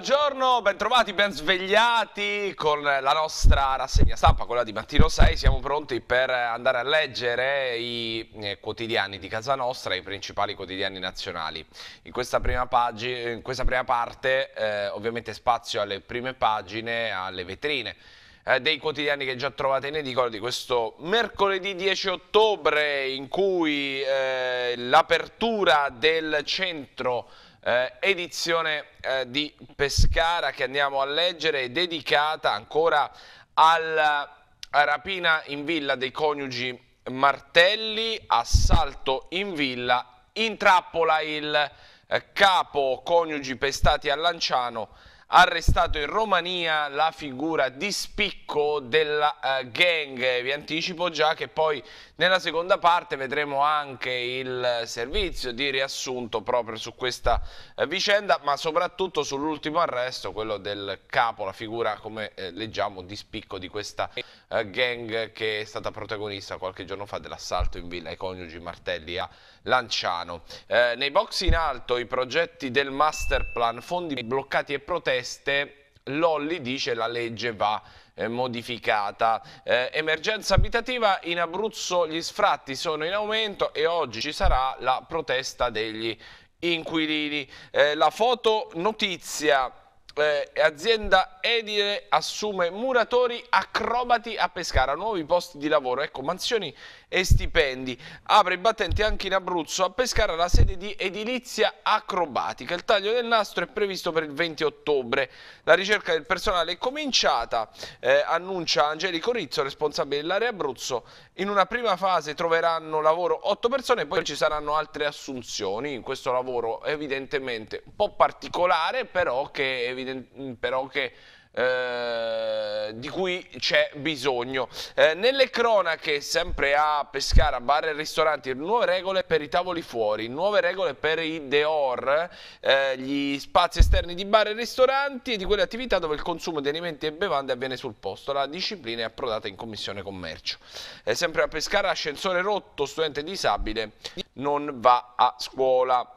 buongiorno, bentrovati, ben svegliati con la nostra rassegna stampa, quella di mattino 6. Siamo pronti per andare a leggere i eh, quotidiani di casa nostra, i principali quotidiani nazionali. In questa prima, pagina, in questa prima parte eh, ovviamente spazio alle prime pagine, alle vetrine eh, dei quotidiani che già trovate in edicola di questo mercoledì 10 ottobre in cui eh, l'apertura del centro eh, edizione eh, di Pescara che andiamo a leggere è dedicata ancora alla rapina in villa dei coniugi Martelli, assalto in villa, intrappola il eh, capo coniugi pestati a Lanciano arrestato in Romania la figura di spicco della uh, gang. Vi anticipo già che poi nella seconda parte vedremo anche il servizio di riassunto proprio su questa uh, vicenda, ma soprattutto sull'ultimo arresto, quello del capo, la figura come eh, leggiamo di spicco di questa uh, gang che è stata protagonista qualche giorno fa dell'assalto in villa ai coniugi Martelli a Lanciano. Eh, nei box in alto i progetti del master plan, fondi bloccati e proteste, Lolli dice la legge va eh, modificata. Eh, emergenza abitativa in Abruzzo, gli sfratti sono in aumento e oggi ci sarà la protesta degli inquilini. Eh, la foto notizia eh, azienda edile assume muratori acrobati a Pescara, nuovi posti di lavoro. Ecco, mansioni e stipendi. Apre i battenti anche in Abruzzo, a Pescara la sede di edilizia acrobatica. Il taglio del nastro è previsto per il 20 ottobre. La ricerca del personale è cominciata, eh, annuncia Angelico Rizzo, responsabile dell'area Abruzzo. In una prima fase troveranno lavoro 8 persone, poi ci saranno altre assunzioni in questo lavoro evidentemente un po' particolare, però che, però che eh, di cui c'è bisogno. Eh, nelle cronache, sempre a Pescara, bar e ristoranti, nuove regole per i tavoli fuori, nuove regole per i deor, eh, gli spazi esterni di bar e ristoranti e di quelle attività dove il consumo di alimenti e bevande avviene sul posto. La disciplina è approdata in Commissione Commercio. Eh, sempre a Pescara, ascensore rotto, studente disabile non va a scuola.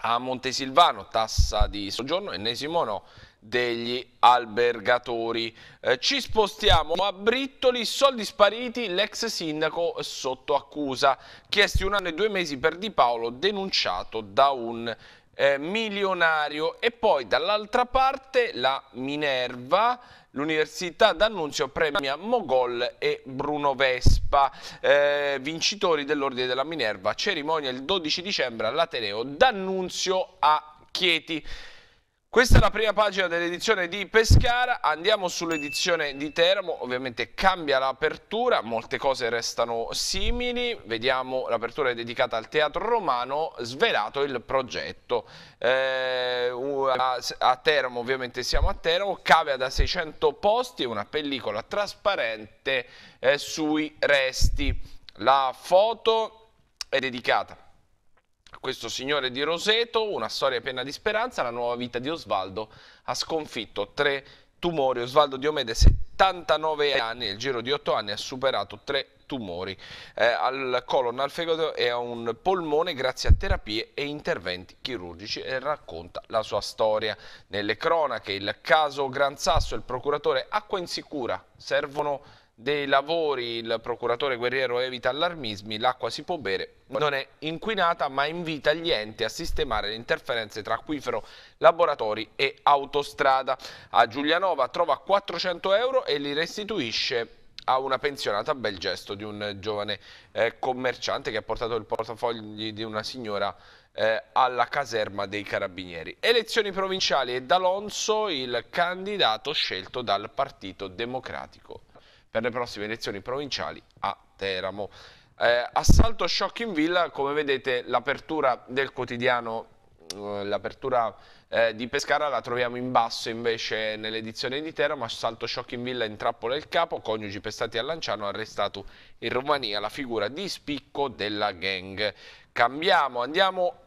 A Montesilvano, tassa di soggiorno, ennesimo no degli albergatori. Eh, ci spostiamo a Brittoli, soldi spariti, l'ex sindaco sotto accusa, chiesti un anno e due mesi per Di Paolo, denunciato da un eh, milionario. E poi dall'altra parte la Minerva, l'Università d'Annunzio premia Mogol e Bruno Vespa, eh, vincitori dell'Ordine della Minerva, cerimonia il 12 dicembre all'Ateneo d'Annunzio a Chieti. Questa è la prima pagina dell'edizione di Pescara, andiamo sull'edizione di Teramo, ovviamente cambia l'apertura, molte cose restano simili, vediamo l'apertura è dedicata al teatro romano, svelato il progetto. Eh, a, a, Teramo, ovviamente siamo a Teramo, cavea da 600 posti e una pellicola trasparente eh, sui resti. La foto è dedicata questo signore di Roseto, una storia piena di speranza, la nuova vita di Osvaldo ha sconfitto tre tumori. Osvaldo Diomede, 79 anni, nel giro di 8 anni ha superato tre tumori eh, al colon, al fegato e a un polmone grazie a terapie e interventi chirurgici e racconta la sua storia. Nelle cronache il caso Gran Sasso il procuratore acqua insicura servono dei lavori il procuratore guerriero evita allarmismi, l'acqua si può bere, non è inquinata ma invita gli enti a sistemare le interferenze tra acquifero, laboratori e autostrada. A Giulianova trova 400 euro e li restituisce a una pensionata, bel gesto di un giovane eh, commerciante che ha portato il portafoglio di una signora eh, alla caserma dei carabinieri. Elezioni provinciali e D'Alonso il candidato scelto dal Partito Democratico per le prossime elezioni provinciali a Teramo. Eh, assalto shock in villa, come vedete l'apertura del quotidiano eh, l'apertura eh, di Pescara la troviamo in basso invece nell'edizione di Teramo, assalto shock in villa in trappola il capo, coniugi pestati a Lanciano arrestato in Romania, la figura di spicco della gang. Cambiamo, andiamo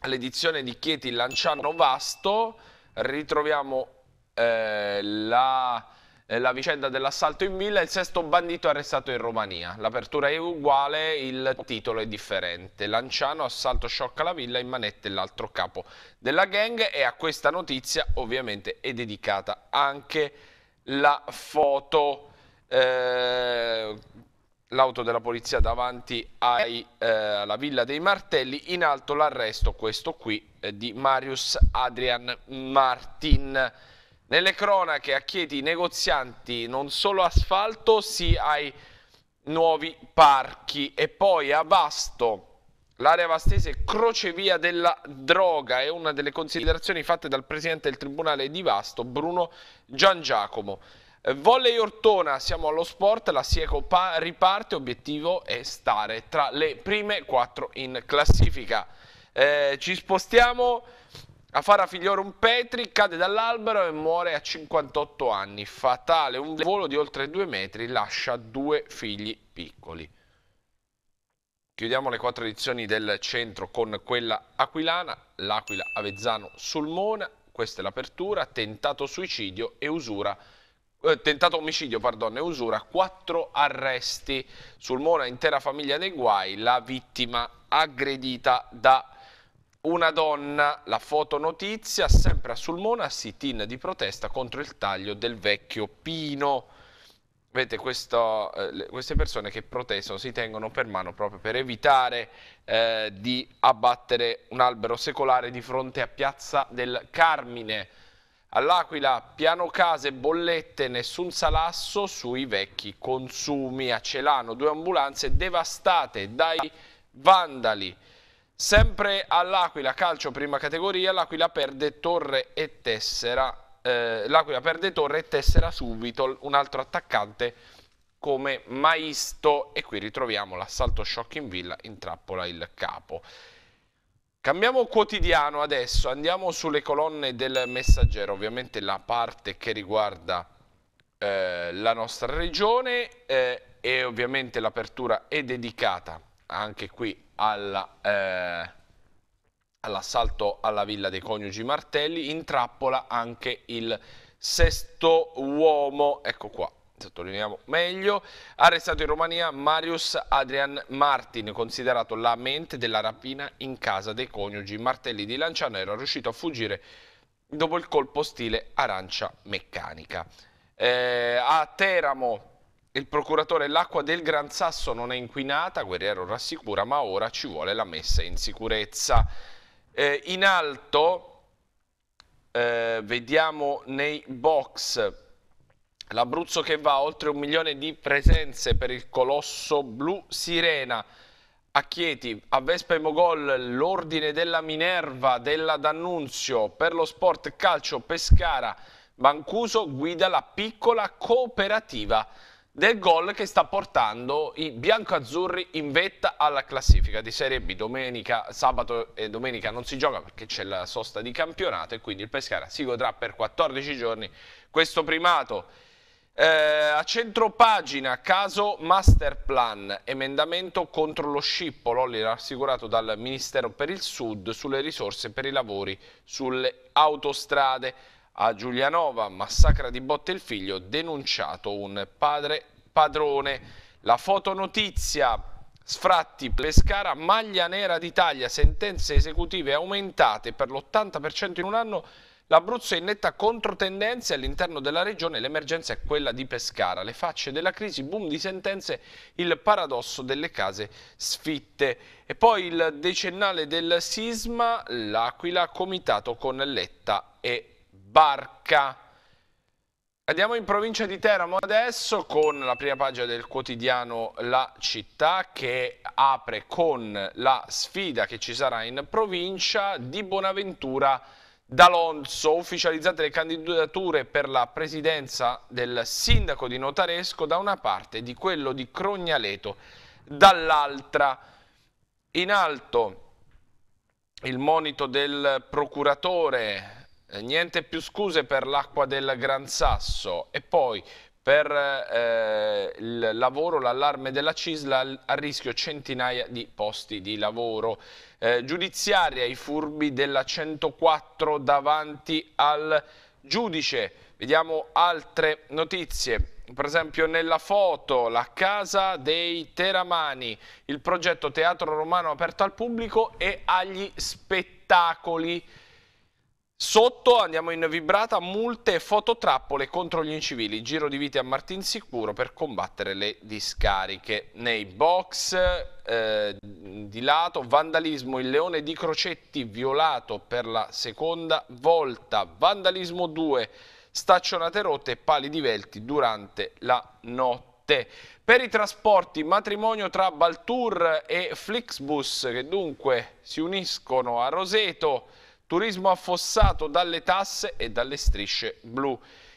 all'edizione di Chieti Lanciano Vasto, ritroviamo eh, la eh, la vicenda dell'assalto in villa, il sesto bandito arrestato in Romania. L'apertura è uguale, il titolo è differente. Lanciano, assalto sciocca la villa, in manette l'altro capo della gang e a questa notizia ovviamente è dedicata anche la foto, eh, l'auto della polizia davanti ai, eh, alla Villa dei Martelli, in alto l'arresto, questo qui, eh, di Marius Adrian Martin. Nelle cronache a Chieti i negozianti non solo asfalto, sì ai nuovi parchi e poi a Vasto. L'area vastese crocevia della droga è una delle considerazioni fatte dal presidente del Tribunale di Vasto, Bruno Giangiacomo. Eh, Volley Ortona, siamo allo sport, la Sieco riparte, obiettivo è stare tra le prime quattro in classifica. Eh, ci spostiamo a fare a un Petri cade dall'albero e muore a 58 anni. Fatale, un volo di oltre due metri lascia due figli piccoli. Chiudiamo le quattro edizioni del centro con quella aquilana, l'Aquila Avezzano Sulmona, questa è l'apertura, tentato suicidio e usura eh, tentato omicidio pardon, e usura, quattro arresti Sulmona intera famiglia nei guai, la vittima aggredita da una donna, la fotonotizia, sempre a Sulmona, sit-in di protesta contro il taglio del vecchio pino. Vedete, questo, eh, queste persone che protestano si tengono per mano proprio per evitare eh, di abbattere un albero secolare di fronte a Piazza del Carmine. All'Aquila, piano case, bollette, nessun salasso sui vecchi consumi. A Celano, due ambulanze devastate dai vandali. Sempre all'Aquila, calcio prima categoria, l'Aquila perde Torre e Tessera, eh, l'Aquila perde Torre e Tessera subito, un altro attaccante come Maisto e qui ritroviamo l'assalto shock in villa, intrappola il capo. Cambiamo quotidiano adesso, andiamo sulle colonne del messaggero, ovviamente la parte che riguarda eh, la nostra regione eh, e ovviamente l'apertura è dedicata anche qui eh, all'assalto eh, all alla villa dei coniugi Martelli, in trappola anche il sesto uomo, ecco qua, sottolineiamo meglio, arrestato in Romania Marius Adrian Martin, considerato la mente della rapina in casa dei coniugi Martelli di Lanciano, era riuscito a fuggire dopo il colpo stile arancia meccanica. Eh, a Teramo il procuratore l'acqua del Gran Sasso non è inquinata, Guerriero rassicura, ma ora ci vuole la messa in sicurezza. Eh, in alto eh, vediamo nei box l'Abruzzo che va oltre un milione di presenze per il colosso blu sirena. A Chieti, a Vespa e Mogol, l'ordine della Minerva, della D'Annunzio, per lo sport calcio Pescara, Mancuso guida la piccola cooperativa del gol che sta portando i biancoazzurri in vetta alla classifica di Serie B. Domenica, sabato e domenica non si gioca perché c'è la sosta di campionato e quindi il Pescara si godrà per 14 giorni questo primato. Eh, a pagina, caso masterplan, emendamento contro lo scippo, l'Olli assicurato dal Ministero per il Sud sulle risorse per i lavori sulle autostrade. A Giulianova, massacra di botte il figlio, denunciato un padre padrone. La fotonotizia, sfratti, Pescara, maglia nera d'Italia, sentenze esecutive aumentate per l'80% in un anno. L'Abruzzo è in netta controtendenza all'interno della regione, l'emergenza è quella di Pescara. Le facce della crisi, boom di sentenze, il paradosso delle case sfitte. E poi il decennale del sisma, l'Aquila, comitato con Letta e Barca. Andiamo in provincia di Teramo adesso con la prima pagina del quotidiano La Città che apre con la sfida che ci sarà in provincia di Bonaventura D'Alonso, ufficializzate le candidature per la presidenza del sindaco di Notaresco da una parte e di quello di Crognaleto dall'altra. In alto il monito del procuratore eh, niente più scuse per l'acqua del Gran Sasso e poi per eh, il lavoro, l'allarme della Cisla a rischio centinaia di posti di lavoro. Eh, giudiziaria, i furbi della 104 davanti al giudice. Vediamo altre notizie. Per esempio nella foto la casa dei Teramani, il progetto Teatro Romano aperto al pubblico e agli spettacoli. Sotto andiamo in vibrata multe e fototrappole contro gli incivili, giro di vite a Martin Sicuro per combattere le discariche. Nei box eh, di lato vandalismo, il leone di Crocetti violato per la seconda volta, vandalismo 2, staccionate rotte e pali divelti durante la notte. Per i trasporti, matrimonio tra Baltour e Flixbus che dunque si uniscono a Roseto turismo affossato dalle tasse e dalle strisce blu.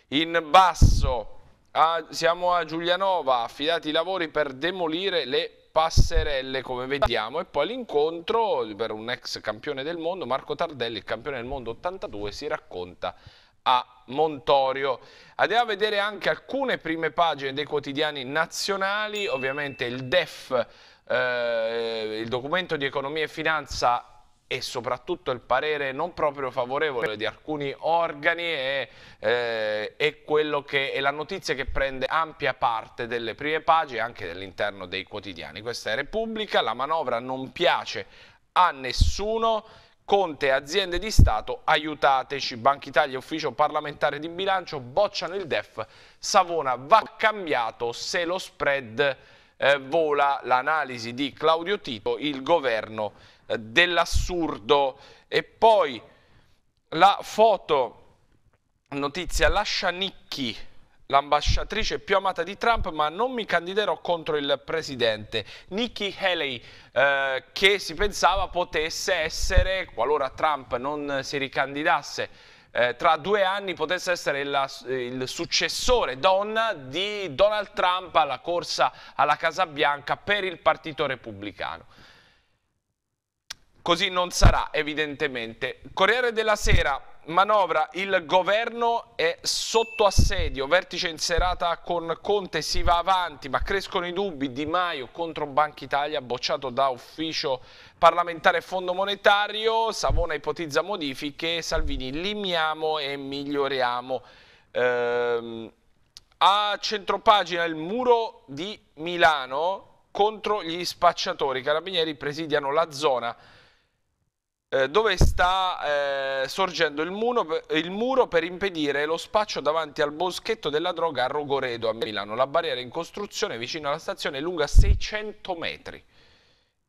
In basso a, siamo a Giulianova, affidati i lavori per demolire le passerelle come vediamo e poi l'incontro per un ex campione del mondo, Marco Tardelli, il campione del mondo 82, si racconta a Montorio. Andiamo a vedere anche alcune prime pagine dei quotidiani nazionali, ovviamente il DEF, eh, il documento di economia e finanza e soprattutto il parere non proprio favorevole di alcuni organi è, eh, è, che, è la notizia che prende ampia parte delle prime pagine anche dell'interno dei quotidiani. Questa è Repubblica, la manovra non piace a nessuno, Conte, aziende di Stato, aiutateci. Banca Italia, ufficio parlamentare di bilancio, bocciano il DEF. Savona va cambiato se lo spread eh, vola. L'analisi di Claudio Tito, il governo dell'assurdo. E poi la foto, notizia, lascia Nicchi, l'ambasciatrice più amata di Trump, ma non mi candiderò contro il presidente. Nikki Haley, eh, che si pensava potesse essere, qualora Trump non si ricandidasse, eh, tra due anni potesse essere la, il successore donna di Donald Trump alla corsa alla Casa Bianca per il Partito Repubblicano così non sarà evidentemente. Corriere della Sera, manovra, il governo è sotto assedio, vertice in serata con Conte, si va avanti, ma crescono i dubbi, Di Maio contro Banca Italia, bocciato da ufficio parlamentare e fondo monetario, Savona ipotizza modifiche, Salvini limiamo e miglioriamo. Ehm, a centropagina il muro di Milano contro gli spacciatori, carabinieri presidiano la zona eh, dove sta eh, sorgendo il muro, il muro, per impedire lo spaccio davanti al boschetto della droga a Rogoredo a Milano. La barriera in costruzione vicino alla stazione è lunga 600 metri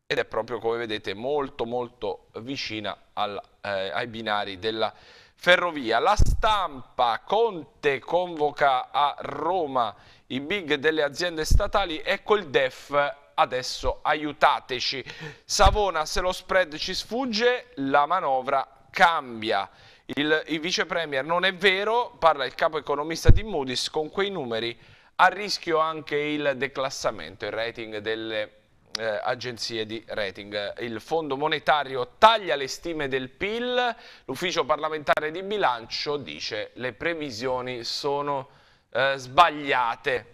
ed è proprio come vedete molto molto vicina al, eh, ai binari della ferrovia. La stampa Conte convoca a Roma i big delle aziende statali, ecco il DEF adesso aiutateci. Savona se lo spread ci sfugge, la manovra cambia. Il, il vice premier non è vero, parla il capo economista di Moody's, con quei numeri a rischio anche il declassamento, il rating delle eh, agenzie di rating. Il Fondo Monetario taglia le stime del PIL, l'ufficio parlamentare di bilancio dice che le previsioni sono eh, sbagliate.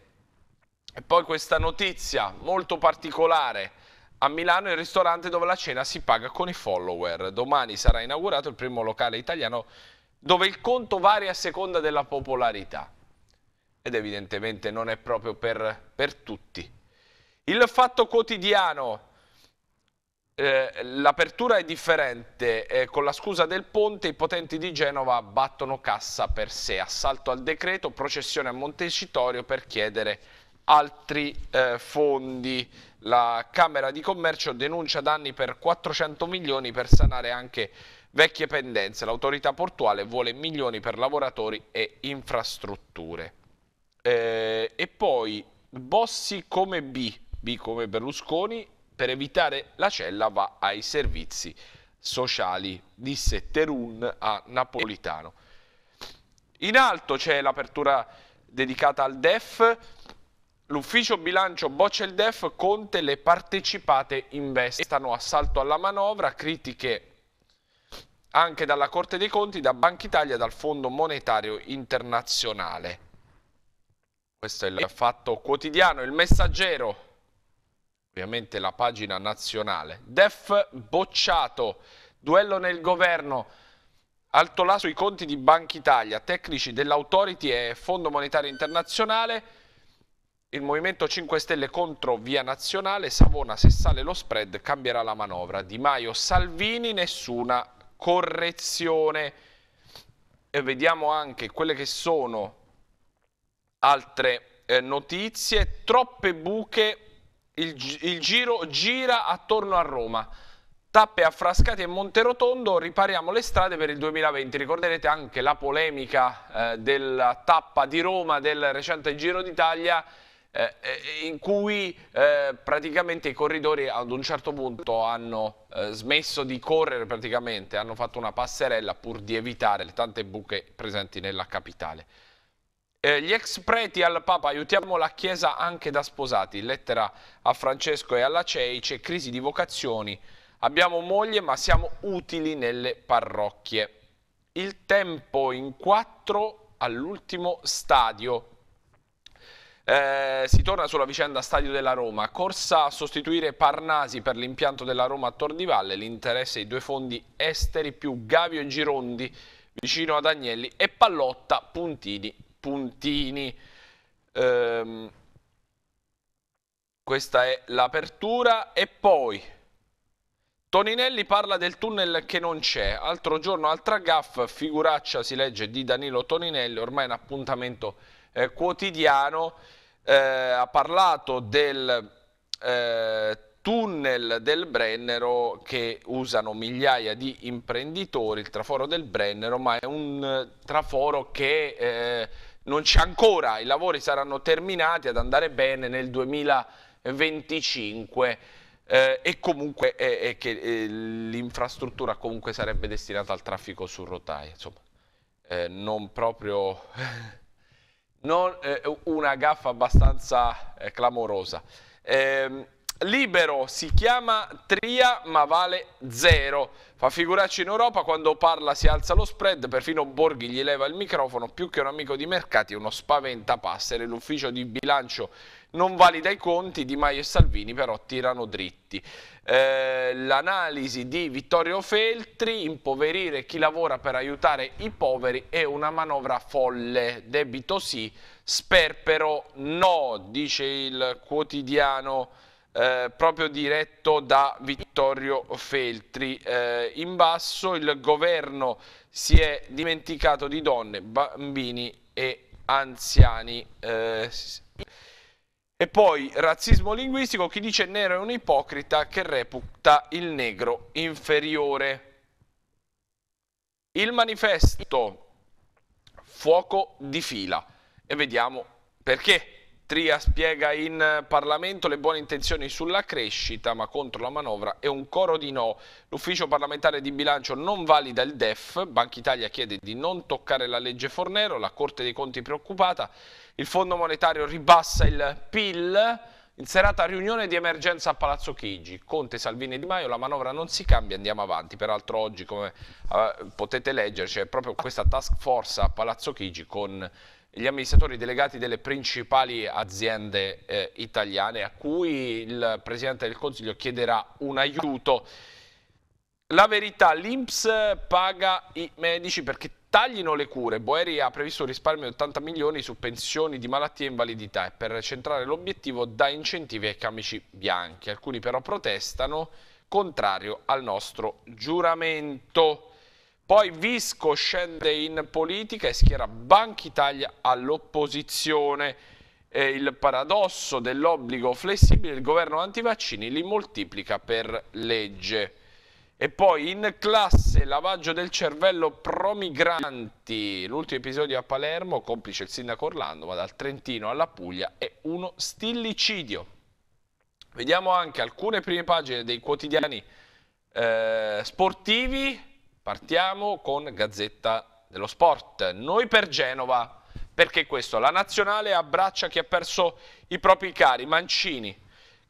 E poi questa notizia molto particolare. A Milano il ristorante dove la cena si paga con i follower. Domani sarà inaugurato il primo locale italiano dove il conto varia a seconda della popolarità. Ed evidentemente non è proprio per, per tutti. Il fatto quotidiano, eh, l'apertura è differente, eh, con la scusa del ponte i potenti di Genova battono cassa per sé, assalto al decreto, processione a Montecitorio per chiedere altri eh, fondi. La Camera di Commercio denuncia danni per 400 milioni per sanare anche vecchie pendenze. L'autorità portuale vuole milioni per lavoratori e infrastrutture. Eh, e poi Bossi come B, B come Berlusconi, per evitare la cella va ai servizi sociali, disse Terun a Napolitano. In alto c'è l'apertura dedicata al DEF, L'ufficio bilancio boccia il DEF, Conte le partecipate investe. Stanno assalto alla manovra, critiche anche dalla Corte dei Conti, da Banca Italia e dal Fondo Monetario Internazionale. Questo è il fatto quotidiano, il messaggero, ovviamente la pagina nazionale. DEF bocciato, duello nel governo, alto là sui conti di Banca Italia, tecnici dell'Authority e Fondo Monetario Internazionale, il Movimento 5 Stelle contro Via Nazionale, Savona se sale lo spread cambierà la manovra, Di Maio Salvini nessuna correzione e vediamo anche quelle che sono altre eh, notizie, troppe buche, il, il giro gira attorno a Roma. Tappe a Frascati e Monterotondo, ripariamo le strade per il 2020. Ricorderete anche la polemica eh, della tappa di Roma del recente Giro d'Italia eh, eh, in cui eh, praticamente i corridori ad un certo punto hanno eh, smesso di correre praticamente, hanno fatto una passerella pur di evitare le tante buche presenti nella capitale. Eh, gli ex preti al Papa aiutiamo la Chiesa anche da sposati, lettera a Francesco e alla CEI, c'è crisi di vocazioni, abbiamo moglie ma siamo utili nelle parrocchie. Il tempo in quattro all'ultimo stadio eh, si torna sulla vicenda Stadio della Roma, corsa a sostituire Parnasi per l'impianto della Roma a Tor di Valle, l'interesse dei due fondi esteri più Gavio e Girondi vicino ad Agnelli e Pallotta Puntini Puntini. Eh, questa è l'apertura e poi Toninelli parla del tunnel che non c'è, altro giorno altra gaff, figuraccia si legge di Danilo Toninelli, ormai un appuntamento eh, quotidiano eh, ha parlato del eh, tunnel del Brennero che usano migliaia di imprenditori, il traforo del Brennero, ma è un eh, traforo che eh, non c'è ancora, i lavori saranno terminati ad andare bene nel 2025 eh, e comunque eh, eh, l'infrastruttura comunque sarebbe destinata al traffico su rotaia, insomma, eh, non proprio... non, eh, una gaffa abbastanza eh, clamorosa. Eh, libero, si chiama Tria ma vale zero. Fa figuracci in Europa, quando parla si alza lo spread, perfino Borghi gli leva il microfono, più che un amico di mercati, uno spaventapassere. L'ufficio di bilancio non valida i conti, Di Maio e Salvini però tirano dritti. Eh, L'analisi di Vittorio Feltri, impoverire chi lavora per aiutare i poveri è una manovra folle, debito sì, sperpero no, dice il quotidiano eh, proprio diretto da Vittorio Feltri. Eh, in basso il governo si è dimenticato di donne, bambini e anziani. Eh, e poi razzismo linguistico, chi dice nero è un ipocrita che reputa il negro inferiore. Il manifesto fuoco di fila e vediamo perché. Tria spiega in Parlamento le buone intenzioni sulla crescita ma contro la manovra è un coro di no. L'ufficio parlamentare di bilancio non valida il DEF, Banca Italia chiede di non toccare la legge Fornero, la Corte dei Conti preoccupata, il Fondo Monetario ribassa il PIL, in serata riunione di emergenza a Palazzo Chigi, Conte, Salvini e Di Maio, la manovra non si cambia, andiamo avanti. Peraltro oggi, come eh, potete leggere, c'è proprio questa task force a Palazzo Chigi con gli amministratori delegati delle principali aziende eh, italiane a cui il Presidente del Consiglio chiederà un aiuto. La verità, l'Inps paga i medici perché taglino le cure. Boeri ha previsto un risparmio di 80 milioni su pensioni di malattie e invalidità e per centrare l'obiettivo dà incentivi ai camici bianchi. Alcuni però protestano contrario al nostro giuramento. Poi Visco scende in politica e schiera Banca Italia all'opposizione. il paradosso dell'obbligo flessibile, il governo antivaccini li moltiplica per legge. E poi in classe lavaggio del cervello promigranti, L'ultimo episodio a Palermo, complice il sindaco Orlando, ma dal Trentino alla Puglia è uno stillicidio. Vediamo anche alcune prime pagine dei quotidiani eh, sportivi Partiamo con Gazzetta dello Sport. Noi per Genova, perché questo, la nazionale abbraccia chi ha perso i propri cari, Mancini,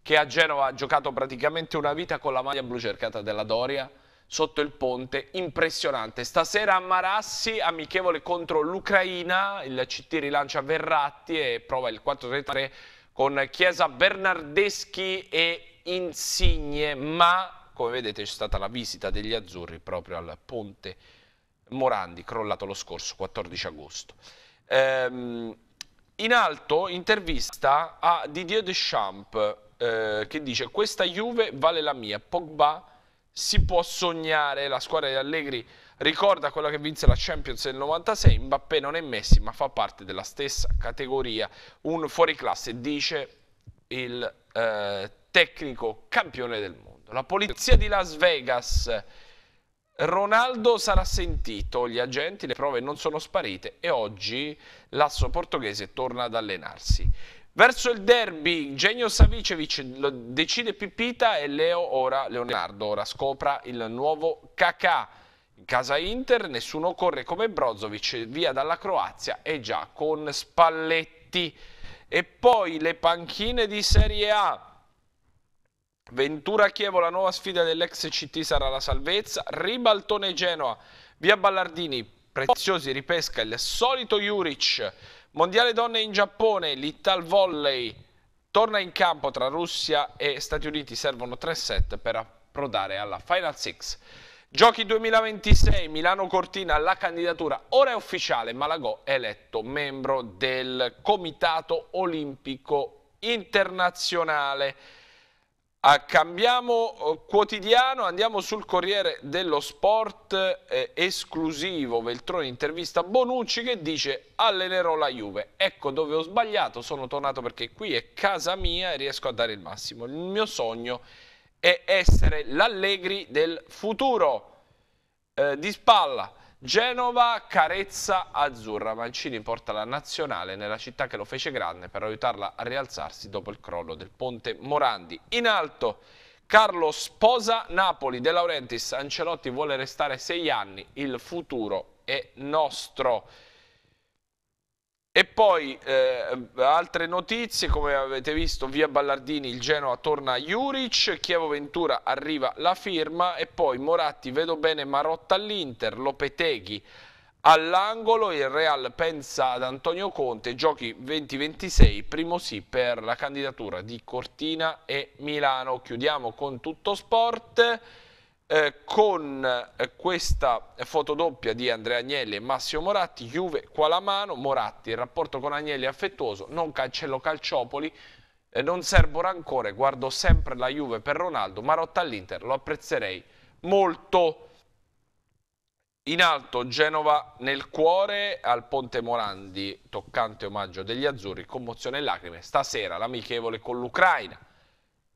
che a Genova ha giocato praticamente una vita con la maglia blu cercata della Doria, sotto il ponte, impressionante. Stasera a Marassi, amichevole contro l'Ucraina, il CT rilancia Verratti e prova il 4-3-3 con Chiesa Bernardeschi e Insigne, ma come vedete c'è stata la visita degli azzurri proprio al ponte Morandi, crollato lo scorso 14 agosto. Ehm, in alto intervista a Didier Deschamps eh, che dice questa Juve vale la mia, Pogba si può sognare, la squadra di Allegri ricorda quella che vinse la Champions del 96, Mbappé non è Messi ma fa parte della stessa categoria, un fuoriclasse dice il eh, tecnico campione del mondo. Esatto. La polizia di Las Vegas. Ronaldo sarà sentito, gli agenti, le prove non sono sparite e oggi l'asso portoghese torna ad allenarsi. Verso il derby, Genio Savicevic decide Pipita e Leo ora, Leonardo ora scopra il nuovo Kakà. In casa Inter nessuno corre come Brozovic, via dalla Croazia e già con Spalletti. E poi le panchine di Serie A. Ventura Chievo, la nuova sfida dell'ex CT sarà la salvezza. Ribaltone Genoa, via Ballardini, preziosi ripesca il solito Juric. Mondiale donne in Giappone, l'Ital Volley torna in campo tra Russia e Stati Uniti. Servono tre set per approdare alla Final Six. Giochi 2026, Milano-Cortina, la candidatura ora è ufficiale. Malagò è eletto membro del Comitato Olimpico Internazionale. Ah, cambiamo eh, quotidiano, andiamo sul Corriere dello Sport eh, esclusivo, Veltroni intervista Bonucci che dice allenerò la Juve, ecco dove ho sbagliato, sono tornato perché qui è casa mia e riesco a dare il massimo, il mio sogno è essere l'Allegri del futuro, eh, di spalla Genova, carezza azzurra. Mancini porta la nazionale nella città che lo fece grande per aiutarla a rialzarsi dopo il crollo del ponte Morandi. In alto, Carlo sposa Napoli. De Laurentiis, Ancelotti vuole restare sei anni. Il futuro è nostro. E poi eh, altre notizie, come avete visto, via Ballardini, il Genoa torna a Juric, Chievo Ventura arriva la firma e poi Moratti, vedo bene Marotta all'Inter, Lopeteghi all'angolo, il Real pensa ad Antonio Conte, giochi 2026, primo sì per la candidatura di Cortina e Milano. Chiudiamo con tutto sport eh, con eh, questa fotodoppia di Andrea Agnelli e Massimo Moratti, Juve qua la mano, Moratti, il rapporto con Agnelli è affettuoso, non cancello Calciopoli, eh, non servo rancore, guardo sempre la Juve per Ronaldo, Marotta all'Inter, lo apprezzerei molto. In alto Genova nel cuore al Ponte Morandi, toccante omaggio degli azzurri, commozione e lacrime. Stasera l'amichevole con l'Ucraina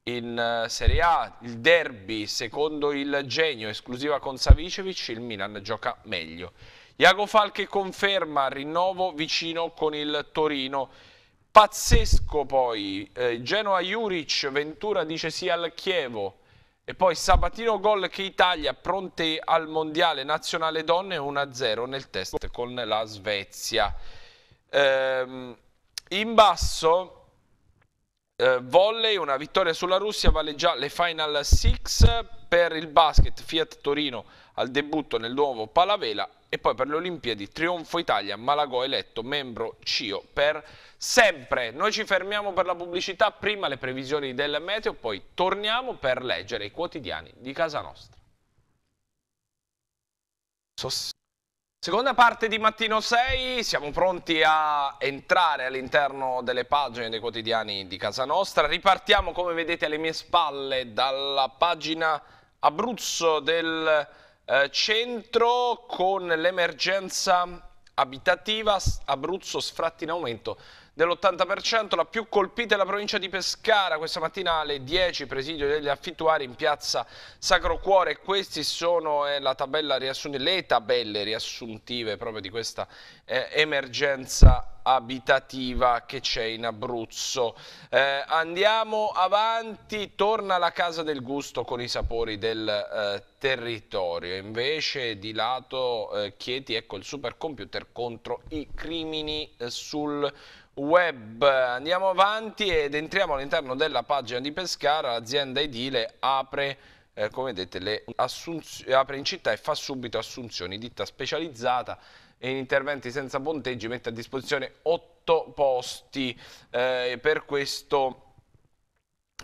in eh, Serie A, il derby secondo il genio, esclusiva con Savicevic, il Milan gioca meglio. Iago Falche conferma rinnovo vicino con il Torino. Pazzesco poi, eh, Genoa Juric, Ventura dice sì al Chievo e poi Sabatino gol che Italia pronte al Mondiale Nazionale Donne 1-0 nel test con la Svezia. Ehm, in basso eh, volley, una vittoria sulla Russia vale già le Final Six per il basket Fiat Torino al debutto nel nuovo Palavela e poi per le Olimpiadi Trionfo Italia, Malagò eletto membro CIO per sempre. Noi ci fermiamo per la pubblicità, prima le previsioni del meteo, poi torniamo per leggere i quotidiani di casa nostra. Sos Seconda parte di Mattino 6, siamo pronti a entrare all'interno delle pagine dei quotidiani di casa nostra. Ripartiamo, come vedete alle mie spalle, dalla pagina Abruzzo del eh, centro con l'emergenza abitativa Abruzzo sfratti in aumento dell'80%, la più colpita è la provincia di Pescara, questa mattina alle 10 presidio degli affittuari in piazza Sacro Cuore, queste sono eh, le tabelle riassuntive proprio di questa eh, emergenza abitativa che c'è in Abruzzo. Eh, andiamo avanti, torna la casa del gusto con i sapori del eh, territorio. Invece di lato eh, Chieti, ecco il supercomputer contro i crimini eh, sul web. Andiamo avanti ed entriamo all'interno della pagina di Pescara, l'azienda edile apre eh, come vedete le apre in città e fa subito assunzioni, ditta specializzata in interventi senza ponteggi mette a disposizione 8 posti eh, per questo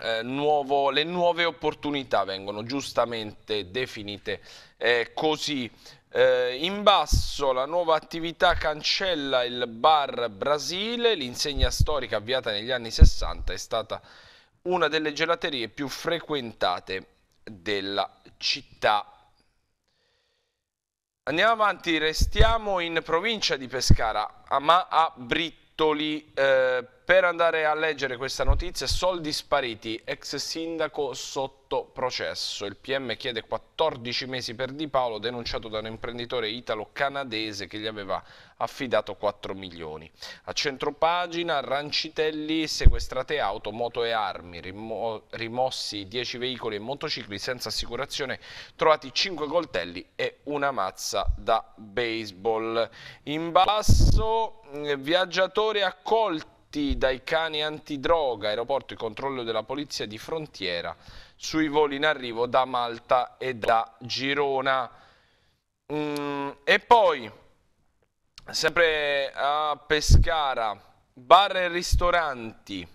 eh, nuovo, le nuove opportunità vengono giustamente definite eh, così eh, in basso la nuova attività cancella il bar Brasile, l'insegna storica avviata negli anni 60 è stata una delle gelaterie più frequentate della città. Andiamo avanti, restiamo in provincia di Pescara, ma a Brittoli. Eh, per andare a leggere questa notizia, soldi spariti, ex sindaco sotto processo. Il PM chiede 14 mesi per Di Paolo, denunciato da un imprenditore italo-canadese che gli aveva affidato 4 milioni. A centropagina, Rancitelli, sequestrate auto, moto e armi, rimo rimossi 10 veicoli e motocicli senza assicurazione, trovati 5 coltelli e una mazza da baseball. In basso, viaggiatori accolti fatti dai cani antidroga, aeroporto e controllo della polizia di frontiera sui voli in arrivo da Malta e da Girona. Mm, e poi, sempre a Pescara, bar e ristoranti,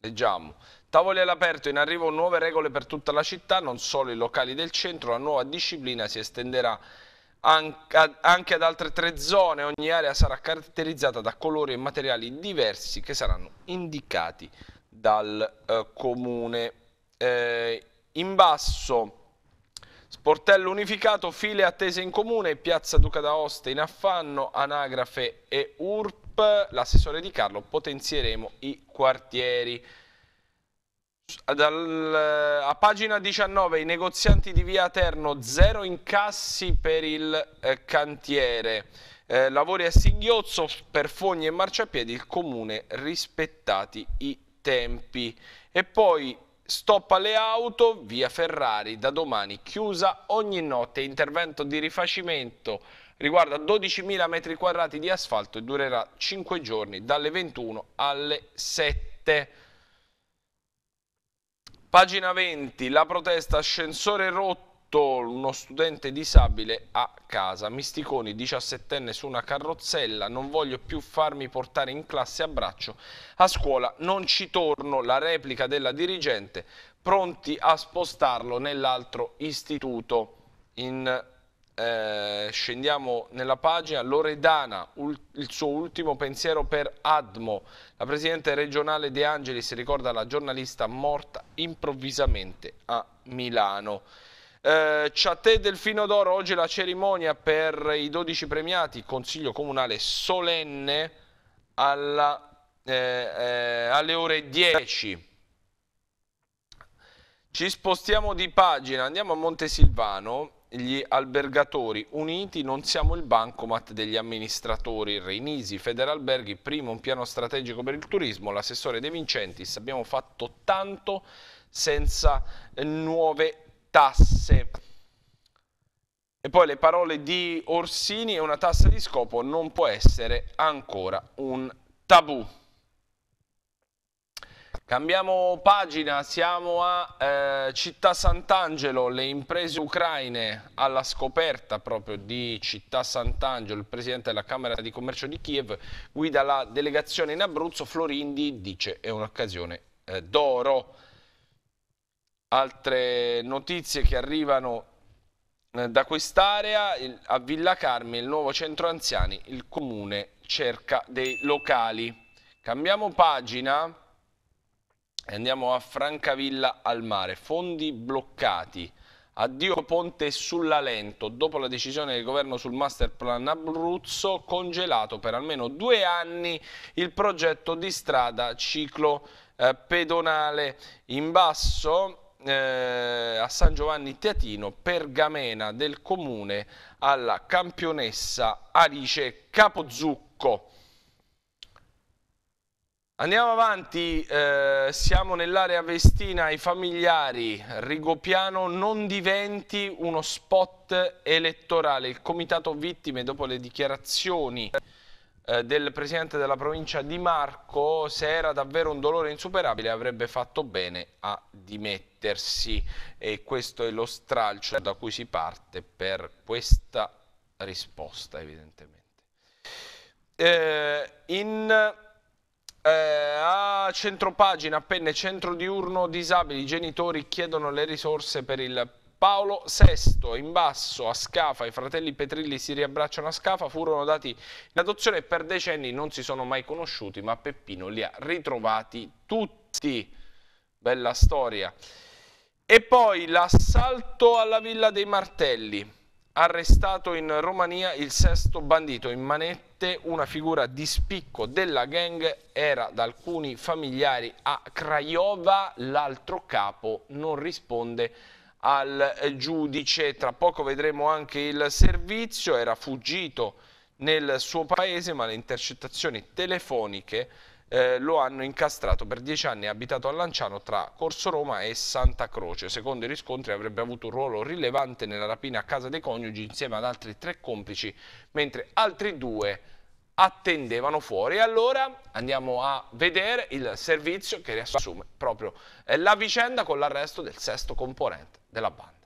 leggiamo, Tavoli all'aperto, in arrivo nuove regole per tutta la città, non solo i locali del centro, la nuova disciplina si estenderà anche ad altre tre zone ogni area sarà caratterizzata da colori e materiali diversi che saranno indicati dal eh, comune eh, in basso Sportello unificato, file attese in comune, piazza Duca d'Aoste in affanno, anagrafe e URP, l'assessore di Carlo, potenzieremo i quartieri. Dal, a pagina 19 i negozianti di via Terno zero incassi per il eh, cantiere. Eh, lavori a singhiozzo per fogne e marciapiedi, il comune rispettati i tempi. E poi stop alle auto, via Ferrari, da domani chiusa ogni notte, intervento di rifacimento riguarda 12.000 metri quadrati di asfalto e durerà 5 giorni dalle 21 alle 7. Pagina 20, la protesta ascensore rotto, uno studente disabile a casa. Misticoni, 17enne su una carrozzella, non voglio più farmi portare in classe a braccio. A scuola non ci torno, la replica della dirigente, pronti a spostarlo nell'altro istituto. In eh, scendiamo nella pagina, Loredana, il suo ultimo pensiero per Admo. La presidente regionale De Angelis ricorda la giornalista morta improvvisamente a Milano. Eh, Ciatè Delfino d'Oro, oggi la cerimonia per i 12 premiati, consiglio comunale solenne alla, eh, eh, alle ore 10. Ci spostiamo di pagina, andiamo a Montesilvano gli albergatori uniti non siamo il bancomat degli amministratori Reinisi, Federalberghi, primo un piano strategico per il turismo, l'assessore De Vincentis, abbiamo fatto tanto senza nuove tasse. E poi le parole di Orsini, una tassa di scopo non può essere ancora un tabù. Cambiamo pagina, siamo a eh, Città Sant'Angelo, le imprese ucraine alla scoperta proprio di Città Sant'Angelo, il presidente della Camera di Commercio di Kiev guida la delegazione in Abruzzo, Florindi dice è un'occasione eh, d'oro. Altre notizie che arrivano eh, da quest'area, a Villa Carmi, il nuovo centro anziani, il comune cerca dei locali. Cambiamo pagina andiamo a Francavilla al mare, fondi bloccati, addio ponte sull'Alento, dopo la decisione del governo sul master plan Abruzzo, congelato per almeno due anni il progetto di strada ciclo eh, pedonale in basso. Eh, a San Giovanni Teatino, pergamena del comune alla campionessa Alice Capozucco. Andiamo avanti, eh, siamo nell'area Vestina, i familiari, Rigopiano non diventi uno spot elettorale, il comitato vittime dopo le dichiarazioni eh, del presidente della provincia di Marco, se era davvero un dolore insuperabile avrebbe fatto bene a dimettersi e questo è lo stralcio da cui si parte per questa risposta evidentemente. Eh, in eh, a centropagina, penne centro diurno disabili, genitori chiedono le risorse per il Paolo VI in basso a Scafa, i fratelli Petrilli si riabbracciano a Scafa, furono dati in adozione per decenni non si sono mai conosciuti, ma Peppino li ha ritrovati tutti. Bella storia. E poi l'assalto alla Villa dei Martelli, arrestato in Romania il sesto bandito in manetta 2007 una figura di spicco della gang era da alcuni familiari a Craiova, l'altro capo non risponde al giudice. Tra poco vedremo anche il servizio, era fuggito nel suo paese ma le intercettazioni telefoniche eh, lo hanno incastrato per dieci anni e abitato a Lanciano tra Corso Roma e Santa Croce. Secondo i riscontri avrebbe avuto un ruolo rilevante nella rapina a casa dei coniugi insieme ad altri tre complici, mentre altri due attendevano fuori. Allora andiamo a vedere il servizio che riassume proprio eh, la vicenda con l'arresto del sesto componente della banda.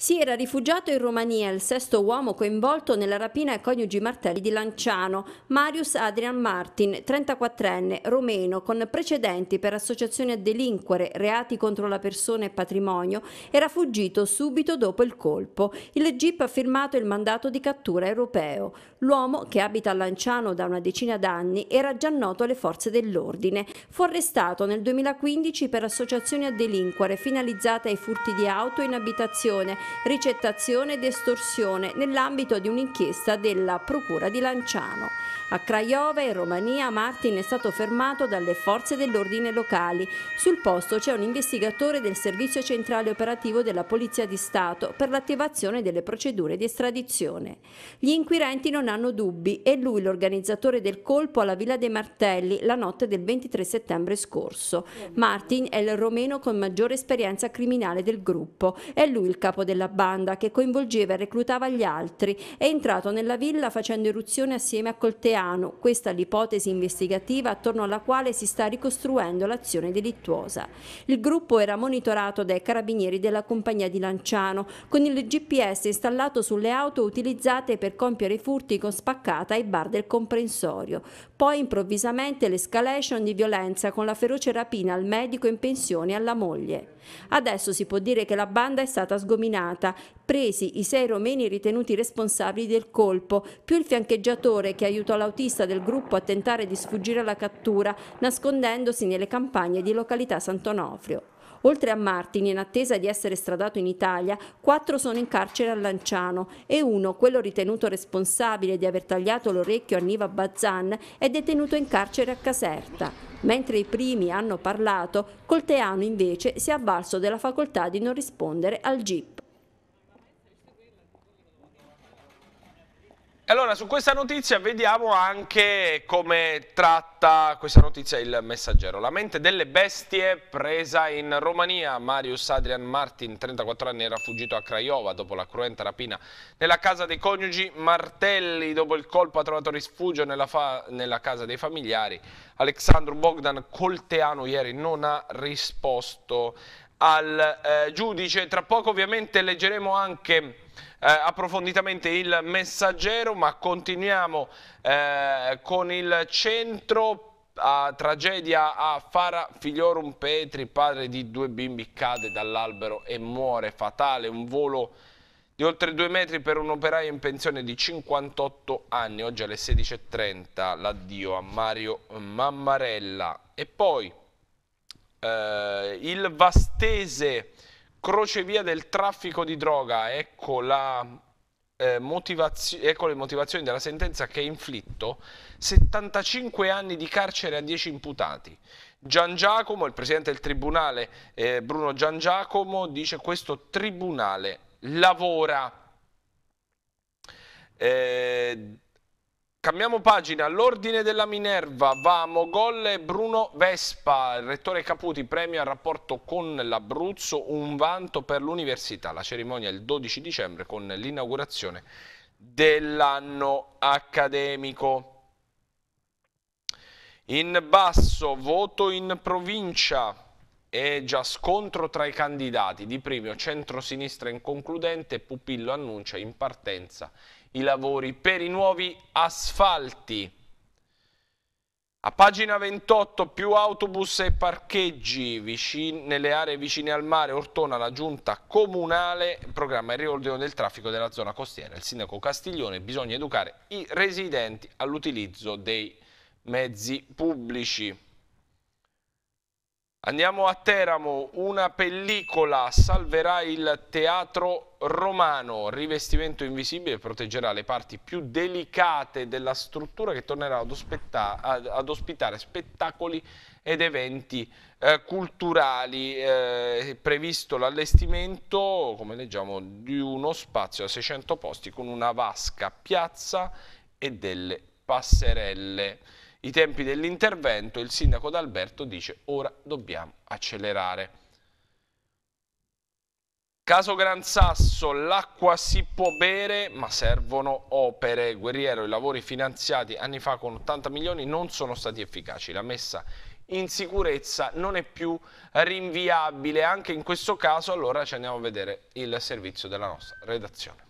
Si era rifugiato in Romania il sesto uomo coinvolto nella rapina ai coniugi Martelli di Lanciano, Marius Adrian Martin, 34enne, romeno, con precedenti per associazione a delinquere, reati contro la persona e patrimonio, era fuggito subito dopo il colpo. Il GIP ha firmato il mandato di cattura europeo. L'uomo, che abita a Lanciano da una decina d'anni, era già noto alle forze dell'ordine. Fu arrestato nel 2015 per associazione a delinquere finalizzata ai furti di auto in abitazione ricettazione ed estorsione nell'ambito di un'inchiesta della Procura di Lanciano. A Craiova, in Romania, Martin è stato fermato dalle forze dell'ordine locali. Sul posto c'è un investigatore del Servizio Centrale Operativo della Polizia di Stato per l'attivazione delle procedure di estradizione. Gli inquirenti non hanno dubbi, è lui l'organizzatore del colpo alla Villa dei Martelli la notte del 23 settembre scorso. Martin è il romeno con maggiore esperienza criminale del gruppo, è lui il capo della della banda che coinvolgeva e reclutava gli altri, è entrato nella villa facendo irruzione assieme a Colteano, questa è l'ipotesi investigativa attorno alla quale si sta ricostruendo l'azione delittuosa. Il gruppo era monitorato dai carabinieri della compagnia di Lanciano, con il GPS installato sulle auto utilizzate per compiere i furti con spaccata ai bar del comprensorio poi improvvisamente l'escalation di violenza con la feroce rapina al medico in pensione e alla moglie. Adesso si può dire che la banda è stata sgominata, presi i sei romeni ritenuti responsabili del colpo, più il fiancheggiatore che aiutò l'autista del gruppo a tentare di sfuggire alla cattura, nascondendosi nelle campagne di località Sant'Onofrio. Oltre a Martin, in attesa di essere stradato in Italia, quattro sono in carcere a Lanciano e uno, quello ritenuto responsabile di aver tagliato l'orecchio a Niva Bazzan, è detenuto in carcere a Caserta. Mentre i primi hanno parlato, Colteano invece si è avvalso della facoltà di non rispondere al GIP. Allora, su questa notizia vediamo anche come tratta questa notizia il messaggero. La mente delle bestie presa in Romania. Marius Adrian Martin, 34 anni, era fuggito a Craiova dopo la cruenta rapina nella casa dei coniugi Martelli. Dopo il colpo ha trovato rifugio nella, nella casa dei familiari. Alexandru Bogdan Colteano ieri non ha risposto al eh, giudice. Tra poco ovviamente leggeremo anche eh, approfonditamente il messaggero, ma continuiamo eh, con il centro a tragedia a Fara Figliorum Petri, padre di due bimbi, cade dall'albero e muore fatale, un volo di oltre due metri per un operaio in pensione di 58 anni, oggi alle 16.30 l'addio a Mario Mammarella e poi eh, il Vastese, crocevia del traffico di droga, ecco, la, eh, motivazio, ecco le motivazioni della sentenza che ha inflitto 75 anni di carcere a 10 imputati. Gian Giacomo, il presidente del tribunale, eh, Bruno Gian Giacomo, dice questo tribunale lavora. Eh, Cambiamo pagina, l'ordine della Minerva va a Mogolle Bruno Vespa, il rettore Caputi premia il rapporto con l'Abruzzo, un vanto per l'università, la cerimonia è il 12 dicembre con l'inaugurazione dell'anno accademico. In basso, voto in provincia è già scontro tra i candidati di primo centro-sinistra inconcludente Pupillo annuncia in partenza i lavori per i nuovi asfalti a pagina 28 più autobus e parcheggi vicine, nelle aree vicine al mare Ortona la giunta comunale programma il riordino del traffico della zona costiera il sindaco Castiglione bisogna educare i residenti all'utilizzo dei mezzi pubblici Andiamo a Teramo, una pellicola salverà il teatro romano, rivestimento invisibile proteggerà le parti più delicate della struttura che tornerà ad, ad ospitare spettacoli ed eventi eh, culturali. Eh, è previsto l'allestimento, come leggiamo, di uno spazio a 600 posti con una vasca, piazza e delle passerelle i tempi dell'intervento, il sindaco d'Alberto dice ora dobbiamo accelerare. Caso Gran Sasso, l'acqua si può bere ma servono opere. Guerriero, i lavori finanziati anni fa con 80 milioni non sono stati efficaci. La messa in sicurezza non è più rinviabile. Anche in questo caso allora ci andiamo a vedere il servizio della nostra redazione.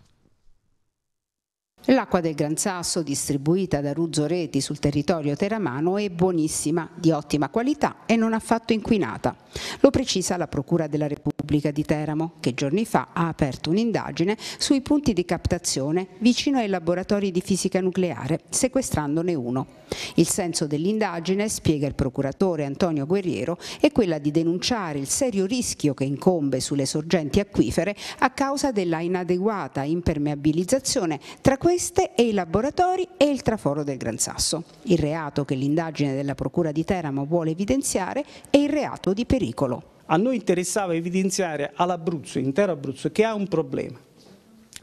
L'acqua del Gran Sasso distribuita da Ruzzo Reti sul territorio teramano è buonissima, di ottima qualità e non affatto inquinata. Lo precisa la Procura della Repubblica Pubblica di Teramo, che giorni fa ha aperto un'indagine sui punti di captazione vicino ai laboratori di fisica nucleare, sequestrandone uno. Il senso dell'indagine, spiega il procuratore Antonio Guerriero, è quella di denunciare il serio rischio che incombe sulle sorgenti acquifere a causa della inadeguata impermeabilizzazione tra queste e i laboratori e il traforo del Gran Sasso. Il reato che l'indagine della Procura di Teramo vuole evidenziare è il reato di pericolo. A noi interessava evidenziare all'Abruzzo, intero Abruzzo, che ha un problema.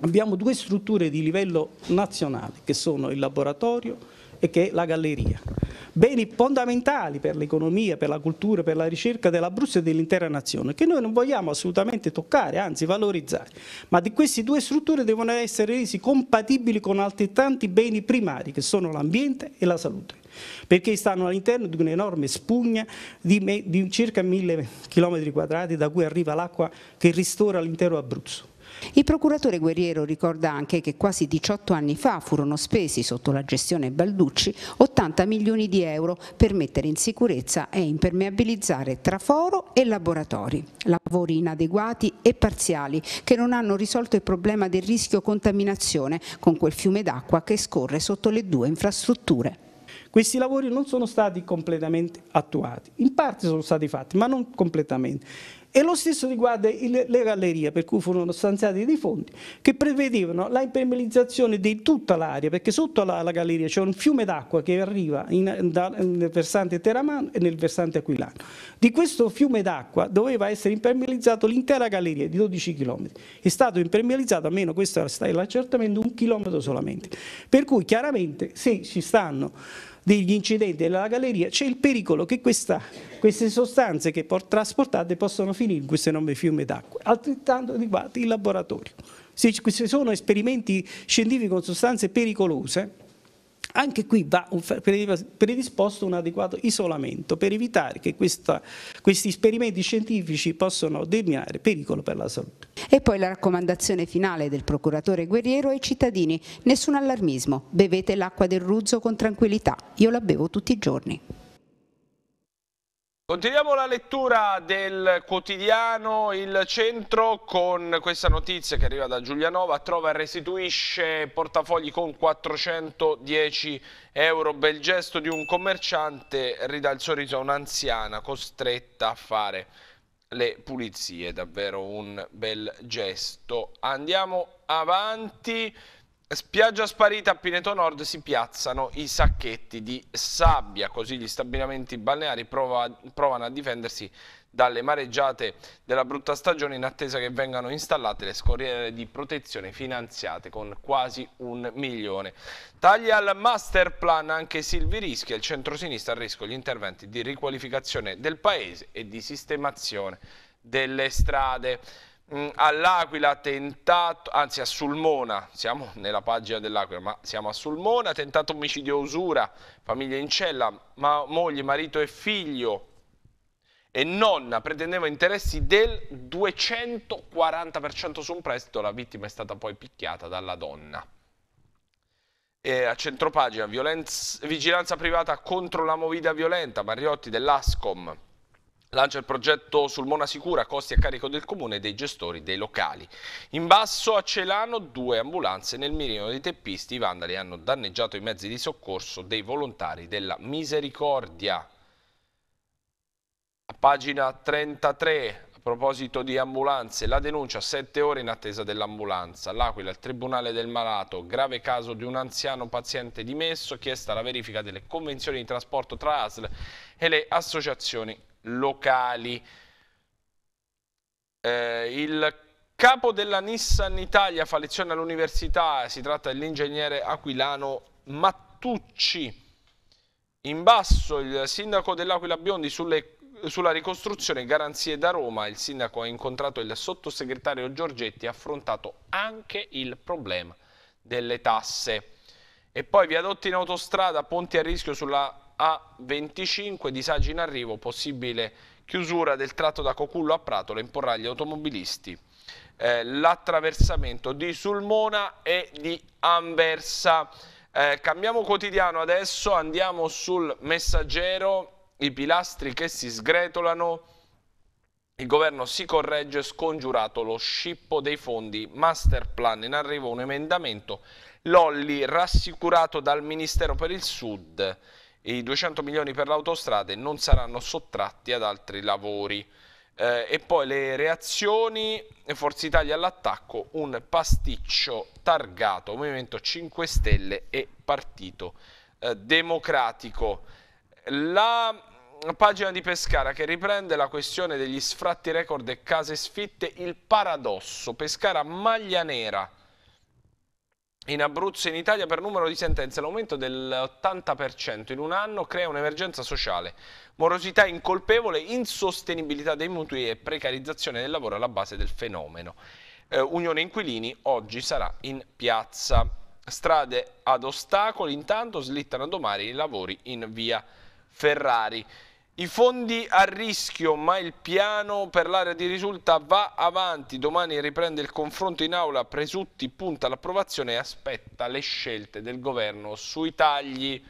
Abbiamo due strutture di livello nazionale, che sono il laboratorio e che è la galleria. Beni fondamentali per l'economia, per la cultura, per la ricerca dell'Abruzzo e dell'intera nazione, che noi non vogliamo assolutamente toccare, anzi valorizzare. Ma di queste due strutture devono essere resi compatibili con altrettanti beni primari, che sono l'ambiente e la salute perché stanno all'interno di un'enorme spugna di, me, di circa mille chilometri quadrati da cui arriva l'acqua che ristora l'intero Abruzzo. Il procuratore Guerriero ricorda anche che quasi 18 anni fa furono spesi sotto la gestione Balducci 80 milioni di euro per mettere in sicurezza e impermeabilizzare traforo e laboratori, lavori inadeguati e parziali che non hanno risolto il problema del rischio contaminazione con quel fiume d'acqua che scorre sotto le due infrastrutture. Questi lavori non sono stati completamente attuati, in parte sono stati fatti, ma non completamente. E lo stesso riguarda le gallerie, per cui furono stanziati dei fondi che prevedevano la impermeabilizzazione di tutta l'area, perché sotto la, la galleria c'è un fiume d'acqua che arriva in, da, nel versante Teramano e nel versante Aquilano. Di questo fiume d'acqua doveva essere impermeabilizzato l'intera galleria di 12 km. È stato impermeabilizzato, almeno questo è l'accertamento, un chilometro solamente. Per cui chiaramente se ci stanno degli incidenti della galleria, c'è il pericolo che questa, queste sostanze che trasportate possano finire in questo enorme fiume d'acqua. Altrettanto riguarda il laboratorio. Se ci sono esperimenti scientifici con sostanze pericolose, anche qui va predisposto un adeguato isolamento per evitare che questa, questi esperimenti scientifici possano determinare pericolo per la salute. E poi la raccomandazione finale del procuratore Guerriero ai cittadini, nessun allarmismo, bevete l'acqua del Ruzzo con tranquillità, io la bevo tutti i giorni. Continuiamo la lettura del quotidiano Il Centro con questa notizia che arriva da Giulianova, trova e restituisce portafogli con 410 euro, bel gesto di un commerciante, ridà il sorriso a un'anziana costretta a fare le pulizie, davvero un bel gesto. Andiamo avanti. Spiaggia sparita a Pineto Nord si piazzano i sacchetti di sabbia, così gli stabilimenti balneari prova, provano a difendersi dalle mareggiate della brutta stagione in attesa che vengano installate le scorriere di protezione finanziate con quasi un milione. Taglia al master plan anche Silvi Rischi e il centrosinistra a rischio gli interventi di riqualificazione del paese e di sistemazione delle strade. Mm, all'Aquila tentato, anzi a Sulmona, siamo nella pagina dell'Aquila, ma siamo a Sulmona, tentato omicidio usura, famiglia in cella, ma moglie, marito e figlio e nonna pretendeva interessi del 240% su un prestito, la vittima è stata poi picchiata dalla donna. E a centropagina, violenza, vigilanza privata contro la movida violenta, Mariotti dell'Ascom Lancia il progetto sul Mona Sicura, costi a carico del comune e dei gestori dei locali. In basso a Celano due ambulanze nel mirino dei teppisti. I vandali hanno danneggiato i mezzi di soccorso dei volontari della Misericordia. A pagina 33, a proposito di ambulanze, la denuncia 7 ore in attesa dell'ambulanza. L'Aquila, il Tribunale del Malato, grave caso di un anziano paziente dimesso, chiesta la verifica delle convenzioni di trasporto tra ASL e le associazioni locali. Eh, il capo della Nissan Italia fa lezione all'università, si tratta dell'ingegnere aquilano Mattucci. In basso il sindaco dell'Aquila Biondi sulle, sulla ricostruzione Garanzie da Roma. Il sindaco ha incontrato il sottosegretario Giorgetti e ha affrontato anche il problema delle tasse. E poi viadotti in autostrada, ponti a rischio sulla a 25 disagi in arrivo, possibile chiusura del tratto da Cocullo a Pratola imporrà agli automobilisti eh, l'attraversamento di Sulmona e di Anversa. Eh, cambiamo quotidiano adesso, andiamo sul messaggero, i pilastri che si sgretolano, il governo si corregge, scongiurato lo scippo dei fondi, master plan, in arrivo un emendamento, Lolli rassicurato dal Ministero per il Sud, i 200 milioni per le autostrade non saranno sottratti ad altri lavori. Eh, e poi le reazioni, Forza Italia all'attacco, un pasticcio targato, Movimento 5 Stelle e Partito eh, Democratico. La mm, pagina di Pescara che riprende la questione degli sfratti record e case sfitte, il paradosso, Pescara maglia nera in Abruzzo e in Italia per numero di sentenze l'aumento dell'80% in un anno crea un'emergenza sociale. Morosità incolpevole, insostenibilità dei mutui e precarizzazione del lavoro alla base del fenomeno. Eh, Unione Inquilini oggi sarà in piazza. Strade ad ostacoli, intanto slittano domani i lavori in via Ferrari. I fondi a rischio, ma il piano per l'area di risulta va avanti. Domani riprende il confronto in aula, Presutti punta all'approvazione e aspetta le scelte del governo sui tagli.